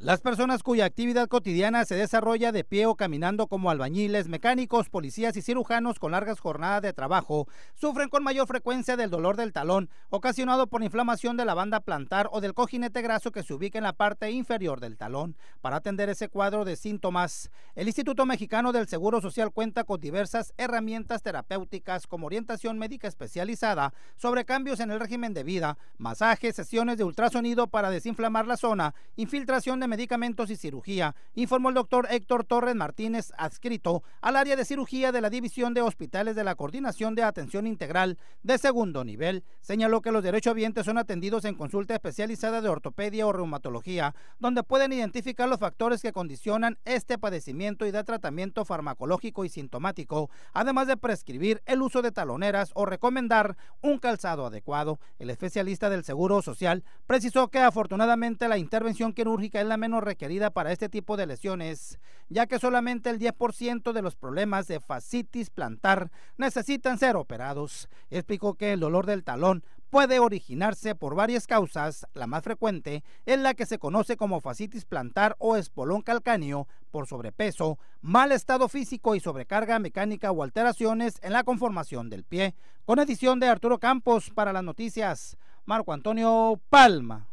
Las personas cuya actividad cotidiana se desarrolla de pie o caminando como albañiles, mecánicos, policías y cirujanos con largas jornadas de trabajo sufren con mayor frecuencia del dolor del talón ocasionado por inflamación de la banda plantar o del cojinete graso que se ubica en la parte inferior del talón. Para atender ese cuadro de síntomas, el Instituto Mexicano del Seguro Social cuenta con diversas herramientas terapéuticas como orientación médica especializada sobre cambios en el régimen de vida, masajes, sesiones de ultrasonido para desinflamar la zona, infiltración de Medicamentos y Cirugía, informó el doctor Héctor Torres Martínez, adscrito al área de cirugía de la División de Hospitales de la Coordinación de Atención Integral de Segundo Nivel. Señaló que los derechohabientes son atendidos en consulta especializada de ortopedia o reumatología, donde pueden identificar los factores que condicionan este padecimiento y dar tratamiento farmacológico y sintomático, además de prescribir el uso de taloneras o recomendar un calzado adecuado. El especialista del Seguro Social precisó que afortunadamente la intervención quirúrgica en la menos requerida para este tipo de lesiones, ya que solamente el 10% de los problemas de fascitis plantar necesitan ser operados. Explicó que el dolor del talón puede originarse por varias causas. La más frecuente es la que se conoce como fascitis plantar o espolón calcáneo por sobrepeso, mal estado físico y sobrecarga mecánica o alteraciones en la conformación del pie. Con edición de Arturo Campos para las noticias, Marco Antonio Palma.